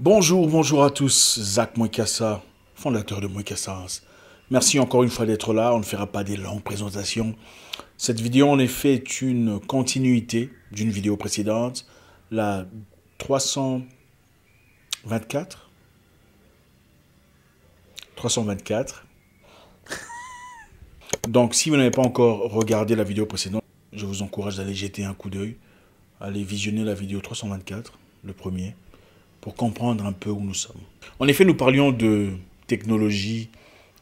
Bonjour, bonjour à tous. Zach Moikassa, fondateur de Moikassa. Merci encore une fois d'être là. On ne fera pas des longues présentations. Cette vidéo, en effet, est une continuité d'une vidéo précédente, la 324. 324. Donc, si vous n'avez pas encore regardé la vidéo précédente, je vous encourage d'aller jeter un coup d'œil, aller visionner la vidéo 324, le premier pour comprendre un peu où nous sommes. En effet, nous parlions de technologie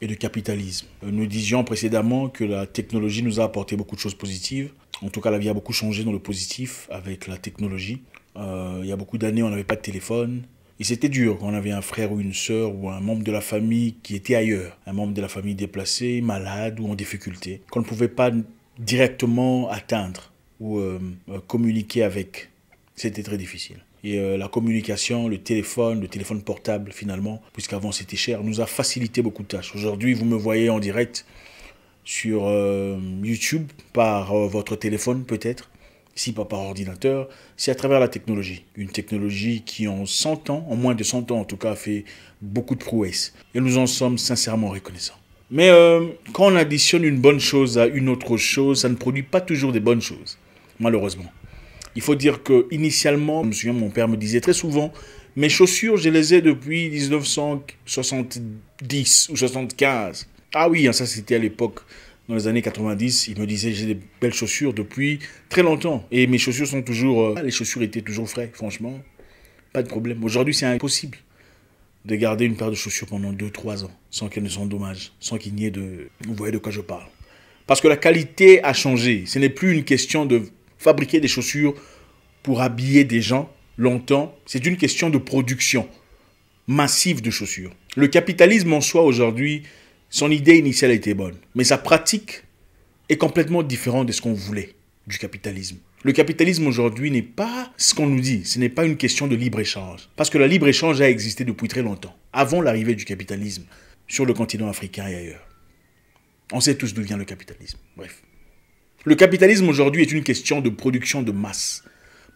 et de capitalisme. Euh, nous disions précédemment que la technologie nous a apporté beaucoup de choses positives. En tout cas, la vie a beaucoup changé dans le positif avec la technologie. Euh, il y a beaucoup d'années, on n'avait pas de téléphone. Et c'était dur quand on avait un frère ou une sœur ou un membre de la famille qui était ailleurs, un membre de la famille déplacé, malade ou en difficulté, qu'on ne pouvait pas directement atteindre ou euh, communiquer avec. C'était très difficile. Et euh, la communication, le téléphone, le téléphone portable finalement, puisqu'avant c'était cher, nous a facilité beaucoup de tâches. Aujourd'hui, vous me voyez en direct sur euh, YouTube par euh, votre téléphone peut-être, si pas par ordinateur, c'est à travers la technologie. Une technologie qui en 100 ans, en moins de 100 ans en tout cas, a fait beaucoup de prouesses. Et nous en sommes sincèrement reconnaissants. Mais quand on additionne une bonne chose à une autre chose, ça ne produit pas toujours des bonnes choses, malheureusement. Il faut dire que initialement, je me souviens, mon père me disait très souvent, mes chaussures, je les ai depuis 1970 ou 75. Ah oui, hein, ça c'était à l'époque, dans les années 90. Il me disait, j'ai des belles chaussures depuis très longtemps. Et mes chaussures sont toujours... Euh, les chaussures étaient toujours frais, franchement. Pas de problème. Aujourd'hui, c'est impossible de garder une paire de chaussures pendant 2-3 ans sans qu'elles ne s'endommagent, sans qu'il n'y ait de... Vous voyez de quoi je parle. Parce que la qualité a changé. Ce n'est plus une question de Fabriquer des chaussures pour habiller des gens longtemps, c'est une question de production massive de chaussures. Le capitalisme en soi aujourd'hui, son idée initiale a été bonne, mais sa pratique est complètement différente de ce qu'on voulait du capitalisme. Le capitalisme aujourd'hui n'est pas ce qu'on nous dit, ce n'est pas une question de libre-échange, parce que le libre-échange a existé depuis très longtemps, avant l'arrivée du capitalisme sur le continent africain et ailleurs. On sait tous d'où vient le capitalisme, bref. Le capitalisme aujourd'hui est une question de production de masse,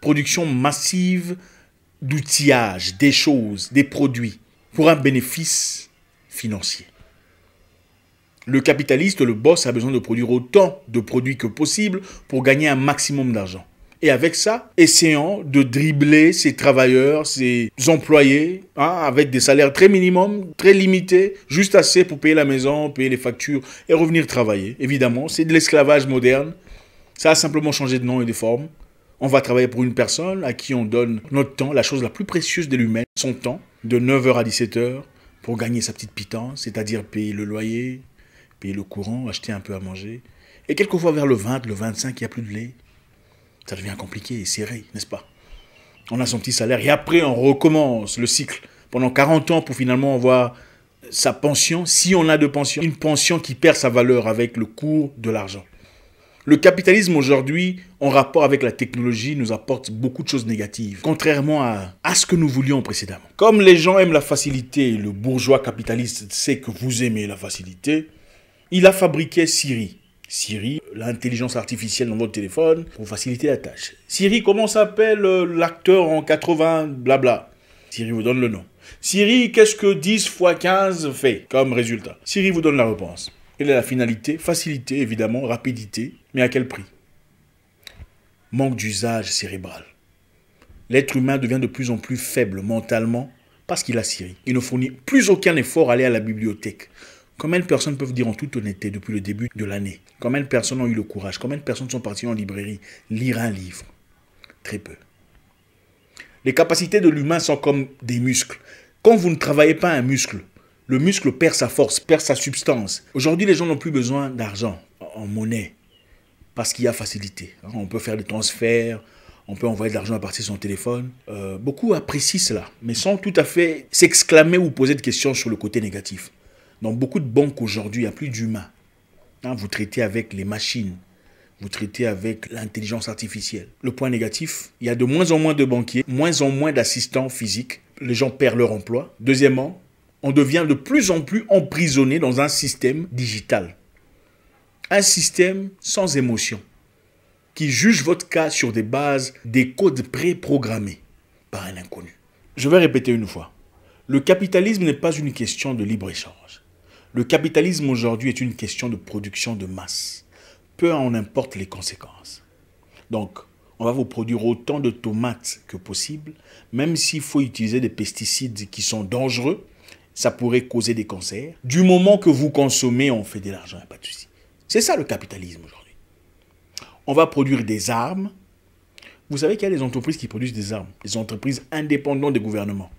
production massive d'outillage, des choses, des produits, pour un bénéfice financier. Le capitaliste, le boss, a besoin de produire autant de produits que possible pour gagner un maximum d'argent. Et avec ça, essayant de dribbler ces travailleurs, ces employés, hein, avec des salaires très minimums, très limités, juste assez pour payer la maison, payer les factures et revenir travailler. Évidemment, c'est de l'esclavage moderne. Ça a simplement changé de nom et de forme. On va travailler pour une personne à qui on donne notre temps, la chose la plus précieuse de l'humain, son temps, de 9h à 17h, pour gagner sa petite pitance, c'est-à-dire payer le loyer, payer le courant, acheter un peu à manger. Et quelquefois vers le 20, le 25, il n'y a plus de lait ça devient compliqué et serré, n'est-ce pas On a son petit salaire et après on recommence le cycle pendant 40 ans pour finalement avoir sa pension, si on a de pension, une pension qui perd sa valeur avec le cours de l'argent. Le capitalisme aujourd'hui, en rapport avec la technologie, nous apporte beaucoup de choses négatives, contrairement à, ce que nous voulions précédemment. Comme les gens aiment la facilité, le bourgeois capitaliste sait que vous aimez la facilité, il a fabriqué Siri, Siri, l'intelligence artificielle dans votre téléphone pour faciliter la tâche. Siri, comment s'appelle euh, l'acteur en 80 blabla Siri vous donne le nom. Siri, qu'est-ce que 10 x 15 fait comme résultat Siri vous donne la réponse. Quelle est la finalité Facilité, évidemment, rapidité, mais à quel prix Manque d'usage cérébral. L'être humain devient de plus en plus faible mentalement parce qu'il a Siri. Il ne fournit plus aucun effort à aller à la bibliothèque, Combien de personnes peuvent dire en toute honnêteté depuis le début de l'année Combien de personnes ont eu le courage Combien de personnes sont parties en librairie lire un livre Très peu. Les capacités de l'humain sont comme des muscles. Quand vous ne travaillez pas un muscle, le muscle perd sa force, perd sa substance. Aujourd'hui, les gens n'ont plus besoin d'argent en monnaie parce qu'il y a facilité. On peut faire des transferts, on peut envoyer de l'argent à partir de son téléphone. Euh, beaucoup apprécient cela, mais sans tout à fait s'exclamer ou poser de questions sur le côté négatif. Dans beaucoup de banques aujourd'hui, il n'y a plus d'humains. Hein, vous traitez avec les machines, vous traitez avec l'intelligence artificielle. Le point négatif, il y a de moins en moins de banquiers, moins en moins d'assistants physiques. Les gens perdent leur emploi. Deuxièmement, on devient de plus en plus emprisonné dans un système digital. Un système sans émotion, qui juge votre cas sur des bases des codes préprogrammés par un inconnu. Je vais répéter une fois. Le capitalisme n'est pas une question de libre-échange. Le capitalisme aujourd'hui est une question de production de masse. Peu en importe les conséquences. Donc, on va vous produire autant de tomates que possible, même s'il faut utiliser des pesticides qui sont dangereux, ça pourrait causer des cancers. Du moment que vous consommez, on fait de l'argent, pas de souci. C'est ça le capitalisme aujourd'hui. On va produire des armes. Vous savez qu'il y a des entreprises qui produisent des armes, des entreprises indépendantes des gouvernements.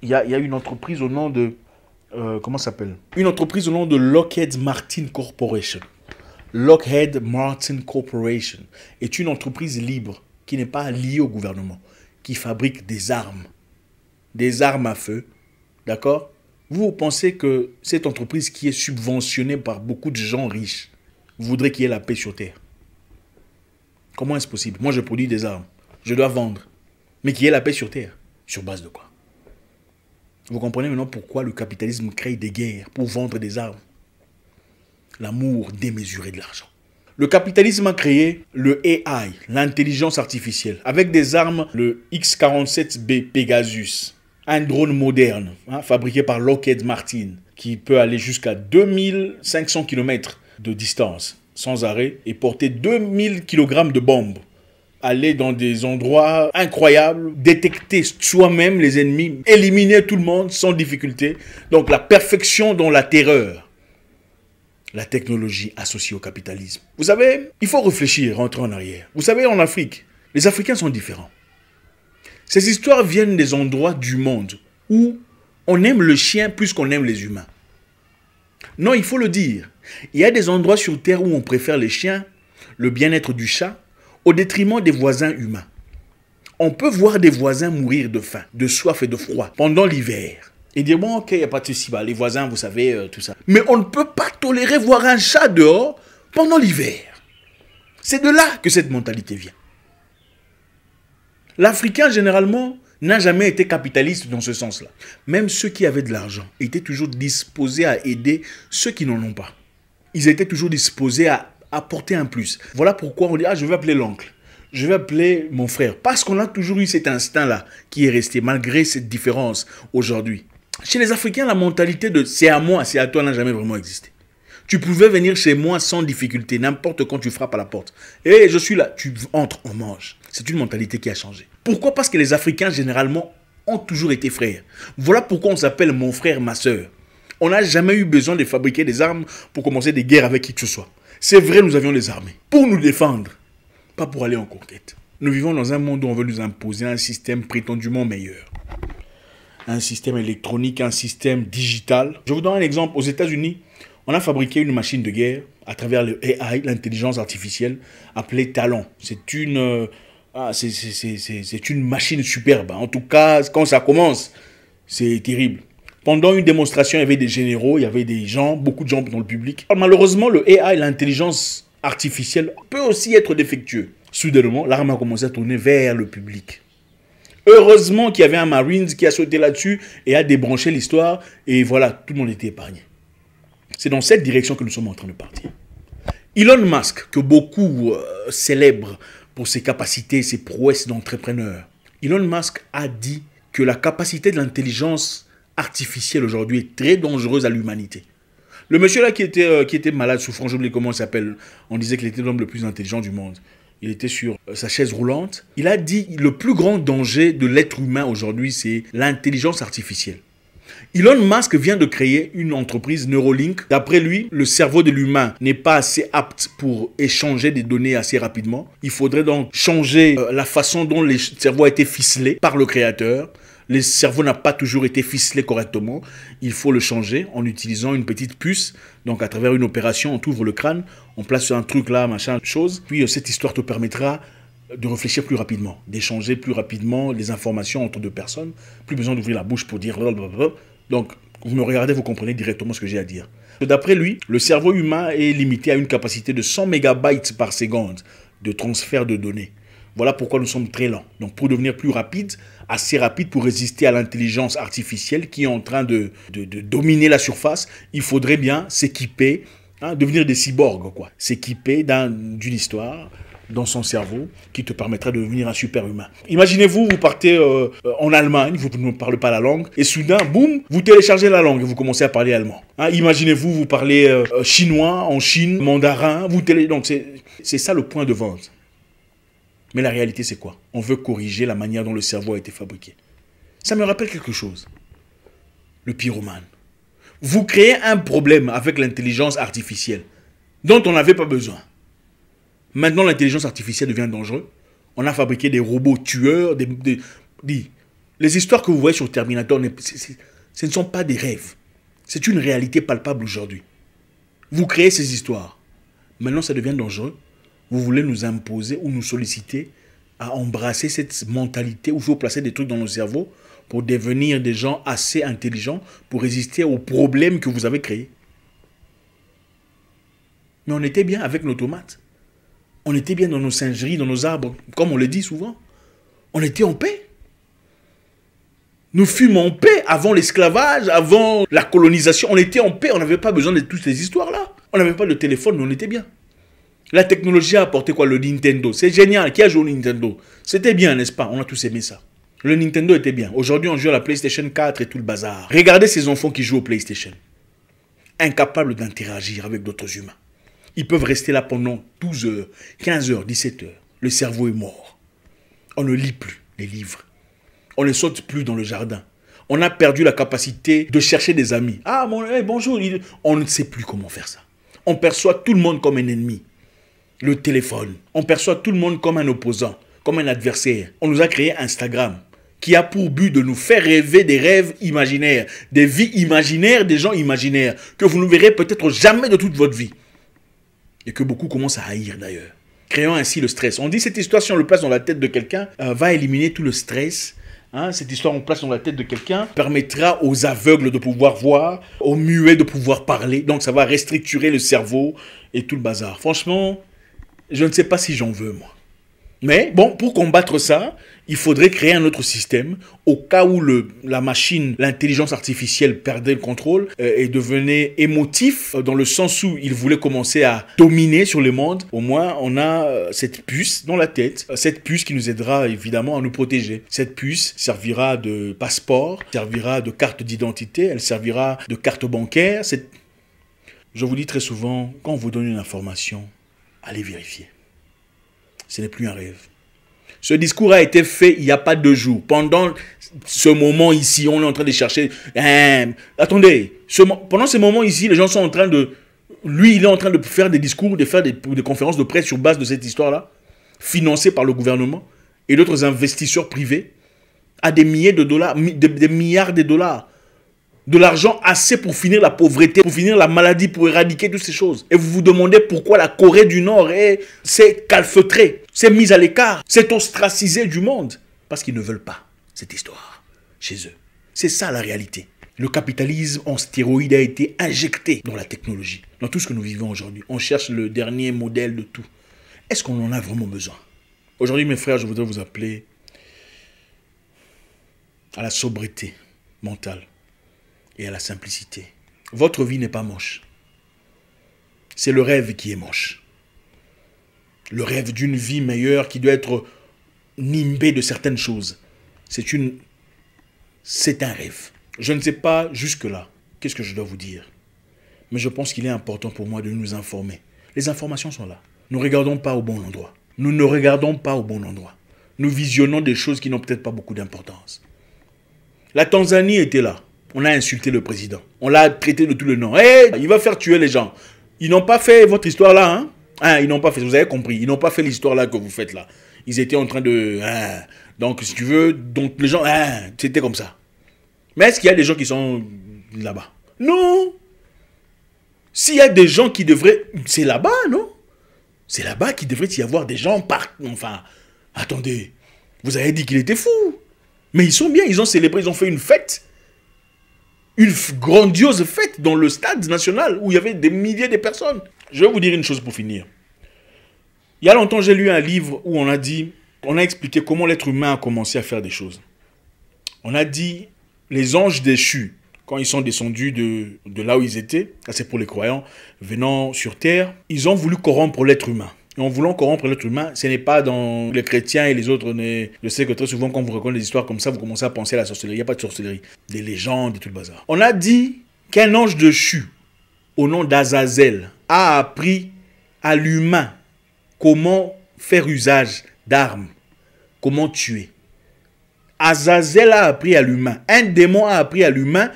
Il y il y a une entreprise au nom de euh, comment s'appelle Une entreprise au nom de Lockheed Martin Corporation. Lockheed Martin Corporation est une entreprise libre qui n'est pas liée au gouvernement, qui fabrique des armes, des armes à feu, d'accord Vous pensez que cette entreprise qui est subventionnée par beaucoup de gens riches voudrait qu'il y ait la paix sur Terre Comment est-ce possible Moi, je produis des armes, je dois vendre, mais qu'il y ait la paix sur Terre. Sur base de quoi vous comprenez maintenant pourquoi le capitalisme crée des guerres pour vendre des armes. L'amour démesuré de l'argent. Le capitalisme a créé le AI, l'intelligence artificielle, avec des armes, le X-47B Pegasus, un drone moderne, hein, fabriqué par Lockheed Martin, qui peut aller jusqu'à 2500 km de distance sans arrêt et porter 2000 kg de bombes aller dans des endroits incroyables, détecter soi-même les ennemis, éliminer tout le monde sans difficulté. Donc la perfection dans la terreur. La technologie associée au capitalisme. Vous savez, il faut réfléchir, rentrer en arrière. Vous savez, en Afrique, les Africains sont différents. Ces histoires viennent des endroits du monde où on aime le chien plus qu'on aime les humains. Non, il faut le dire. Il y a des endroits sur Terre où on préfère les chiens, le bien-être du chat, au détriment des voisins humains. On peut voir des voisins mourir de faim, de soif et de froid pendant l'hiver. Et dire, bon, ok, il n'y a pas de souci, bah, les voisins, vous savez, euh, tout ça. Mais on ne peut pas tolérer voir un chat dehors pendant l'hiver. C'est de là que cette mentalité vient. L'Africain, généralement, n'a jamais été capitaliste dans ce sens-là. Même ceux qui avaient de l'argent étaient toujours disposés à aider ceux qui n'en ont pas. Ils étaient toujours disposés à apporter un plus. Voilà pourquoi on dit, ah, je vais appeler l'oncle je vais appeler mon frère. Parce qu'on a toujours eu cet instinct-là qui est resté, malgré cette différence aujourd'hui. Chez les Africains, la mentalité de c'est à moi, c'est à toi n'a jamais vraiment existé. Tu pouvais venir chez moi sans difficulté, n'importe quand tu frappes à la porte. Et eh, je suis là, tu entres, on mange. C'est une mentalité qui a changé. Pourquoi Parce que les Africains, généralement, ont toujours été frères. Voilà pourquoi on s'appelle mon frère, ma soeur. On n'a jamais eu besoin de fabriquer des armes pour commencer des guerres avec qui que ce soit. C'est vrai, nous avions les armées pour nous défendre, pas pour aller en conquête. Nous vivons dans un monde où on veut nous imposer un système prétendument meilleur. Un système électronique, un système digital. Je vous donne un exemple. Aux États-Unis, on a fabriqué une machine de guerre à travers le AI, l'intelligence artificielle, appelée Talon. C'est une, euh, ah, c'est une machine superbe. En tout cas, quand ça commence, c'est terrible. Pendant une démonstration, il y avait des généraux, il y avait des gens, beaucoup de gens dans le public. malheureusement, le AI, l'intelligence artificielle, peut aussi être défectueux. Soudainement, l'arme a commencé à tourner vers le public. Heureusement qu'il y avait un Marines qui a sauté là-dessus et a débranché l'histoire. Et voilà, tout le monde était épargné. C'est dans cette direction que nous sommes en train de partir. Elon Musk, que beaucoup euh, célèbrent pour ses capacités, ses prouesses d'entrepreneur, Elon Musk a dit que la capacité de l'intelligence artificielle aujourd'hui est très dangereuse à l'humanité. Le monsieur là qui était, euh, qui était malade, souffrant, je plus comment il s'appelle, on disait qu'il était l'homme le plus intelligent du monde. Il était sur euh, sa chaise roulante. Il a dit le plus grand danger de l'être humain aujourd'hui, c'est l'intelligence artificielle. Elon Musk vient de créer une entreprise Neuralink. D'après lui, le cerveau de l'humain n'est pas assez apte pour échanger des données assez rapidement. Il faudrait donc changer euh, la façon dont le cerveau a été ficelé par le créateur le cerveau n'a pas toujours été ficelé correctement. Il faut le changer en utilisant une petite puce. Donc à travers une opération, on t'ouvre le crâne, on place un truc là, machin, chose. Puis euh, cette histoire te permettra de réfléchir plus rapidement, d'échanger plus rapidement les informations entre deux personnes. Plus besoin d'ouvrir la bouche pour dire Donc vous me regardez, vous comprenez directement ce que j'ai à dire. D'après lui, le cerveau humain est limité à une capacité de 100 mégabytes par seconde de transfert de données. Voilà pourquoi nous sommes très lents. Donc pour devenir plus rapide, assez rapide pour résister à l'intelligence artificielle qui est en train de, dominer la surface, il faudrait bien s'équiper, hein, devenir des cyborgs, quoi. S'équiper d'une histoire dans son cerveau qui te permettra de devenir un super-humain. Imaginez-vous, vous partez euh, en Allemagne, vous ne parlez pas la langue, et soudain, boum, vous téléchargez la langue et vous commencez à parler allemand. Hein, imaginez-vous, vous parlez euh, chinois en Chine, mandarin, vous télé... Donc c'est ça le point de vente. Mais la réalité, c'est quoi On veut corriger la manière dont le cerveau a été fabriqué. Ça me rappelle quelque chose. Le pyromane. Vous créez un problème avec l'intelligence artificielle dont on n'avait pas besoin. Maintenant, l'intelligence artificielle devient dangereuse. On a fabriqué des robots tueurs, les histoires que vous voyez sur Terminator, ce ne sont pas des rêves. C'est une réalité palpable aujourd'hui. Vous créez ces histoires. Maintenant, ça devient dangereux vous voulez nous imposer ou nous solliciter à embrasser cette mentalité où vous placez des trucs dans nos cerveaux pour devenir des gens assez intelligents pour résister aux problèmes que vous avez créés. Mais on était bien avec nos tomates. On était bien dans nos singeries, dans nos arbres, comme on le dit souvent. On était en paix. Nous fûmes en paix avant l'esclavage, avant la colonisation. On était en paix. On n'avait pas besoin de toutes ces histoires-là. On n'avait pas de téléphone, mais on était bien. La technologie a apporté quoi Le Nintendo. C'est génial. Qui a joué au Nintendo C'était bien, n'est-ce pas On a tous aimé ça. Le Nintendo était bien. Aujourd'hui, on joue à la PlayStation 4 et tout le bazar. Regardez ces enfants qui jouent au PlayStation. Incapables d'interagir avec d'autres humains. Ils peuvent rester là pendant 12 heures, 15 heures, 17 heures. Le cerveau est mort. On ne lit plus les livres. On ne saute plus dans le jardin. On a perdu la capacité de chercher des amis. Ah, eh, bonjour. On ne sait plus comment faire ça. On perçoit tout le monde comme un ennemi le téléphone. On perçoit tout le monde comme un opposant, comme un adversaire. On nous a créé Instagram qui a pour but de nous faire rêver des rêves imaginaires, des vies imaginaires, des gens imaginaires, que vous ne verrez peut-être jamais de toute votre vie. Et que beaucoup commencent à haïr d'ailleurs, créant ainsi le stress. On dit cette histoire, si on le place dans la tête de quelqu'un, euh, va éliminer tout le stress. Hein. cette histoire, on place dans la tête de quelqu'un, permettra aux aveugles de pouvoir voir, aux muets de pouvoir parler. Donc ça va restructurer le cerveau et tout le bazar. Franchement, je ne sais pas si j'en veux, moi. Mais bon, pour combattre ça, il faudrait créer un autre système au cas où le, la machine, l'intelligence artificielle perdait le contrôle euh, et devenait émotif euh, dans le sens où il voulait commencer à dominer sur le monde. Au moins, on a euh, cette puce dans la tête, cette puce qui nous aidera évidemment à nous protéger. Cette puce servira de passeport, servira de carte d'identité, elle servira de carte bancaire. Je vous dis très souvent, quand on vous donne une information, Allez vérifier. Ce n'est plus un rêve. Ce discours a été fait il n'y a pas deux jours. Pendant ce moment ici, on est en train de chercher. Hein, attendez, pendant ce moment ici, les gens sont en train de. Lui, il est en train de faire des discours, de faire des, conférences de presse sur base de cette histoire-là, financée par le gouvernement et d'autres investisseurs privés, à des milliers de dollars, des milliards de dollars de l'argent assez pour finir la pauvreté, pour finir la maladie, pour éradiquer toutes ces choses. Et vous vous demandez pourquoi la Corée du Nord s'est calfeutrée, s'est mise à l'écart, s'est ostracisée du monde. Parce qu'ils ne veulent pas cette histoire chez eux. C'est ça la réalité. Le capitalisme en stéroïde a été injecté dans la technologie, dans tout ce que nous vivons aujourd'hui. On cherche le dernier modèle de tout. Est-ce qu'on en a vraiment besoin Aujourd'hui, mes frères, je voudrais vous appeler à la sobriété mentale et à la simplicité. Votre vie n'est pas moche. C'est le rêve qui est moche. Le rêve d'une vie meilleure qui doit être nimbée de certaines choses. C'est une c'est un rêve. Je ne sais pas jusque-là qu'est-ce que je dois vous dire. Mais je pense qu'il est important pour moi de nous informer. Les informations sont là. Nous ne regardons pas au bon endroit. Nous ne regardons pas au bon endroit. Nous visionnons des choses qui n'ont peut-être pas beaucoup d'importance. La Tanzanie était là. On a insulté le président. On l'a traité de tout le nom. Et eh, il va faire tuer les gens. Ils n'ont pas fait votre histoire là. Hein? hein? ils n'ont pas fait. Vous avez compris. Ils n'ont pas fait l'histoire là que vous faites là. Ils étaient en train de. Hein. donc si tu veux, donc les gens. Hein, c'était comme ça. Mais est-ce qu'il y a des gens qui sont là-bas Non. S'il y a des gens qui devraient, c'est là-bas, non C'est là-bas qu'il devrait y avoir des gens par. Enfin, attendez. Vous avez dit qu'il était fou. Mais ils sont bien, ils ont célébré, ils ont fait une fête une grandiose fête dans le stade national où il y avait des milliers de personnes. Je vais vous dire une chose pour finir. Il y a longtemps, j'ai lu un livre où on a dit, on a expliqué comment l'être humain a commencé à faire des choses. On a dit, les anges déchus, quand ils sont descendus de, de là où ils étaient, ça c'est pour les croyants, venant sur Terre, ils ont voulu corrompre l'être humain en voulant corrompre l'être humain, ce n'est pas dans les chrétiens et les autres. Je sais que très souvent, quand vous racontez des histoires comme ça, vous commencez à penser à la sorcellerie. Il n'y a pas de sorcellerie. Des légendes et tout le bazar. On a dit qu'un ange de Chu, au nom d'Azazel, a appris à l'humain comment faire usage d'armes, comment tuer. Azazel a appris à l'humain, un démon a appris à l'humain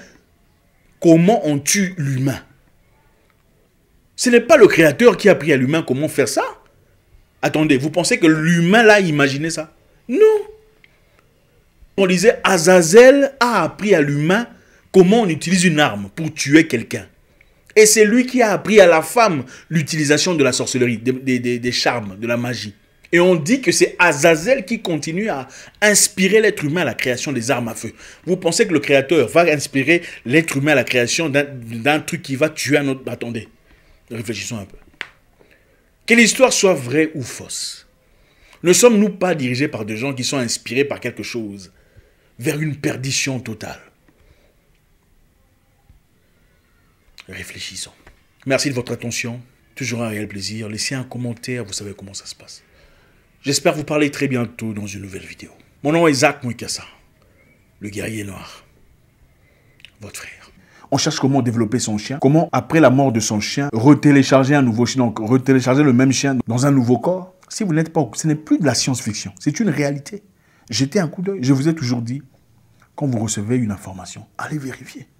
comment on tue l'humain. Ce n'est pas le créateur qui a appris à l'humain comment faire ça. Attendez, vous pensez que l'humain l'a imaginé ça Non. On disait, Azazel a appris à l'humain comment on utilise une arme pour tuer quelqu'un. Et c'est lui qui a appris à la femme l'utilisation de la sorcellerie, des, charmes, de la magie. Et on dit que c'est Azazel qui continue à inspirer l'être humain à la création des armes à feu. Vous pensez que le créateur va inspirer l'être humain à la création d'un truc qui va tuer un autre Attendez, réfléchissons un peu. Que l'histoire soit vraie ou fausse. Ne sommes-nous pas dirigés par des gens qui sont inspirés par quelque chose vers une perdition totale Réfléchissons. Merci de votre attention. Toujours un réel plaisir. Laissez un commentaire, vous savez comment ça se passe. J'espère vous parler très bientôt dans une nouvelle vidéo. Mon nom est Zach Mouikassa, le guerrier noir, votre frère on cherche comment développer son chien, comment après la mort de son chien, retélécharger un nouveau chien, donc retélécharger le même chien dans un nouveau corps. Si vous n'êtes pas, ce n'est plus de la science-fiction, c'est une réalité. Jetez un coup d'œil. Je vous ai toujours dit, quand vous recevez une information, allez vérifier.